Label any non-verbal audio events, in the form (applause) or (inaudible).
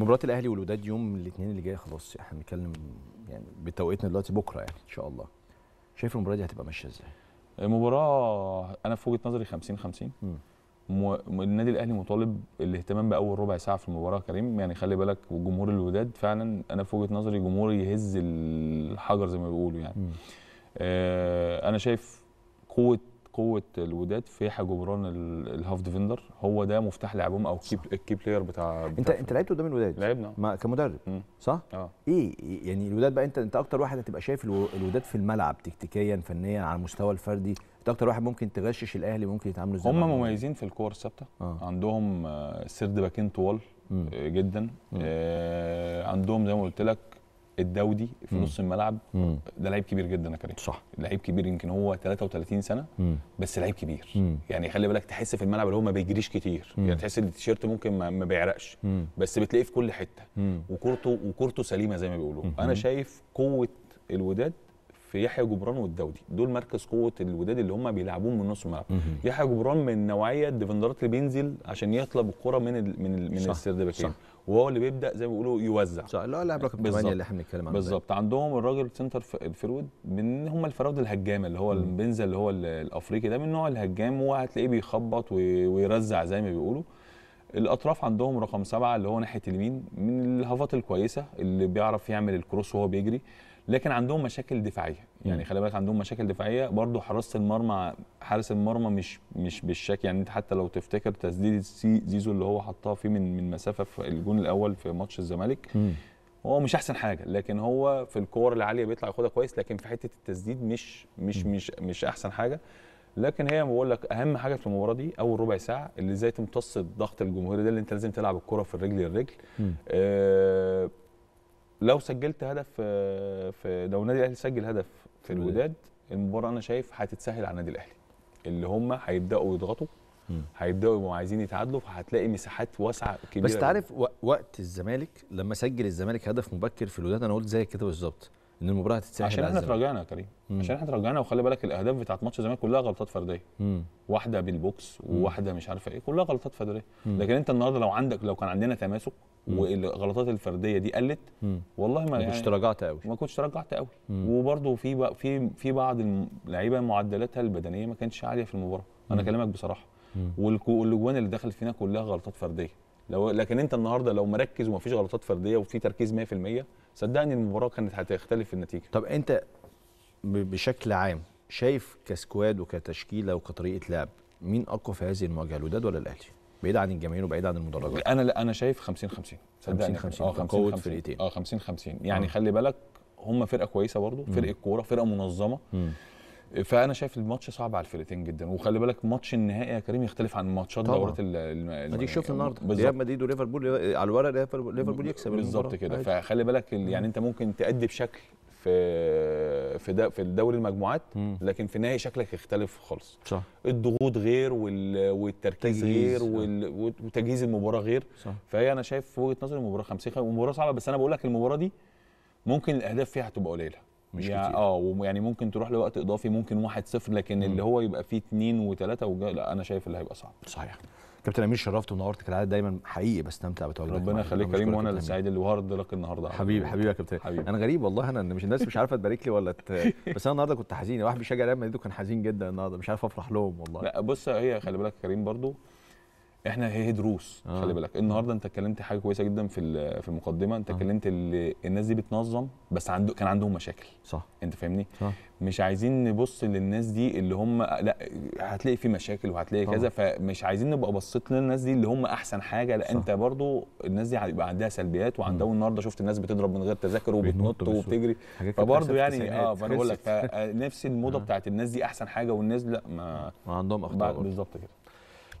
مباراه الاهلي والوداد يوم الاثنين اللي جاي خلاص احنا بنتكلم يعني بتوقيتنا دلوقتي بكره يعني ان شاء الله شايف المباراه دي هتبقى ماشيه ازاي المباراه انا في وجهه نظري 50 50 مو... النادي الاهلي مطالب الاهتمام باول ربع ساعه في المباراه كريم يعني خلي بالك وجمهور الوداد فعلا انا في وجهه نظري جمهور يهز الحجر زي ما بيقولوا يعني آه انا شايف قوه قوه الوداد في حجبران الهاف ديفندر هو ده مفتاح لعبهم او الكي الكي بلاير بتاع, بتاع انت انت لعبت قدام الوداد لعبنا ما كمدرب مم. صح اه ايه يعني الوداد بقى انت انت اكتر واحد هتبقى شايف الوداد في الملعب تكتيكيا فنيا على المستوى الفردي انت اكتر واحد ممكن تغشش الاهلي ممكن يتعاملوا ازاي هم مميزين في الكور الثابته آه. عندهم آه، سرد باكين طوال مم. آه، جدا مم. آه عندهم زي ما قلت لك الدودي في مم. نص الملعب مم. ده لعيب كبير جدا يا كريم صح لعيب كبير يمكن هو 33 سنه مم. بس لعيب كبير مم. يعني خلي بالك تحس في الملعب اللي هو ما بيجريش كتير مم. يعني تحس ان التيشيرت ممكن ما, ما بيعرقش مم. بس بتلاقيه في كل حته وكورته وكورته سليمه زي ما بيقولوا انا شايف قوه الوداد في يحيى جبران والدودي دول مركز قوه الوداد اللي هم بيلعبون من نص الملعب يحيى جبران من نوعيه الديفندرات اللي بينزل عشان يطلب الكره من الـ من الـ من السرد وهو اللي بيبدا زي ما بيقولوا يوزع صح اللي هو لاعب رقم 8 اللي احنا بنتكلم عنه بالظبط عندهم الراجل سنتر الفرود من هم الفراود الهجامه اللي هو البنزا اللي هو الافريقي ده من نوع الهجام وهتلاقيه بيخبط ويرزع زي ما بيقولوا الاطراف عندهم رقم سبعة اللي هو ناحيه اليمين من الهافات الكويسه اللي بيعرف يعمل الكروس وهو بيجري لكن عندهم مشاكل دفاعيه يعني خلي بالك عندهم مشاكل دفاعيه برضه حراسه المرمى حارس المرمى مش مش بالشكل يعني انت حتى لو تفتكر تسديده زيزو اللي هو حطها فيه من من مسافه في الجون الاول في ماتش الزمالك م. هو مش احسن حاجه لكن هو في الكور العاليه بيطلع ياخدها كويس لكن في حته التسديد مش مش مش مش احسن حاجه لكن هي بقول لك اهم حاجه في المباراه دي اول ربع ساعه اللي ازاي تمتص الضغط الجمهوري ده اللي انت لازم تلعب الكره في الرجل للرجل آه لو سجلت هدف آه، في لو النادي الاهلي سجل هدف في الوداد المباراه انا شايف هتتسهل على النادي الاهلي اللي هم هيبداوا يضغطوا هيبداوا يبقوا عايزين يتعادلوا فهتلاقي مساحات واسعه كبيره بس تعرف وقت الزمالك لما سجل الزمالك هدف مبكر في الوداد انا قلت زي كده بالظبط ان المباراه هتتسهل عشان احنا تراجعنا يا كريم مم. عشان احنا تراجعنا وخلي بالك الاهداف بتاعت ماتش الزمالك كلها غلطات فرديه واحده بالبوكس وواحده مش عارفه ايه كلها غلطات فرديه لكن انت النهارده لو عندك لو كان عندنا تماسك والغلطات الفرديه دي قلت والله ما, يعني كنتش تراجعت قوي ما كنتش تراجعت قوي وبرده في في في بعض اللعيبه معدلاتها البدنيه ما كانتش عاليه في المباراه انا كلامك بصراحه والاجوان اللي دخلت فينا كلها غلطات فرديه لو لكن انت النهارده لو مركز ومفيش غلطات فرديه وفي تركيز 100% صدقني المباراه كانت هتختلف في النتيجه طب انت بشكل عام شايف كسكواد وكتشكيله وكطريقه لعب مين اقوى في هذه المواجهه الوداد ولا الاهلي بعيد عن الجماهير وبعيد عن المدرجات انا لا انا شايف 50 50 50 50 اه 50 50 اه 50 50 يعني آه. خلي بالك هم فرقه كويسه برضه فرقه كوره فرقه منظمه م. فانا شايف الماتش صعب على الفرقتين جدا وخلي بالك ماتش النهائي يا كريم يختلف عن ماتشات دورات ال دي شوف النهارده ريال مدريد وليفربول على الورق ليفربول يكسب بالظبط كده فخلي بالك يعني انت ممكن تأدي بشكل في في في دوري المجموعات لكن في النهائي شكلك يختلف خالص صح الضغوط غير والتركيز والتركيز غير وتجهيز المباراه غير صح. فهي انا شايف في وجهه نظري المباراه 50 50 صعبه بس انا بقول لك المباراه دي ممكن الاهداف فيها هتبقى قليله مش يعني كتير اه يعني ممكن تروح لوقت اضافي ممكن 1-0 لكن مم. اللي هو يبقى فيه 2 و3 لا انا شايف اللي هيبقى صعب صحيح كابتن امير شرفت ونورت كالعاده دايما حقيقي بستمتع بتواجدك ربنا يخليك كريم وانا اللي سعيد اللي لك النهارده حبيبي حبيبي يا كابتن حبيب. انا غريب والله انا مش الناس مش عارفه تبارك لي ولا ت... (laughs) بس انا النهارده كنت حزين واحد بيشجع ريال مدريد كان حزين جدا النهارده مش عارف افرح لهم والله لا بص هي خلي بالك كريم برضو احنا هي, دروس آه. خلي بالك النهارده انت اتكلمت حاجه كويسه جدا في في المقدمه انت آه. اتكلمت آه. الناس دي بتنظم بس عنده كان عندهم مشاكل صح انت فاهمني صح. مش عايزين نبص للناس دي اللي هم لا هتلاقي في مشاكل وهتلاقي كذا فمش عايزين نبقى بصيت للناس دي اللي هم احسن حاجه لا صح. انت برضو الناس دي هيبقى عندها سلبيات وعندها النهارده شفت الناس بتضرب من غير تذاكر وبتنط وبتجري فبرضه يعني اه فانا بقول لك فنفس الموضه آه. بتاعت الناس دي احسن حاجه والناس لا ما, ما عندهم اخطاء بالظبط كده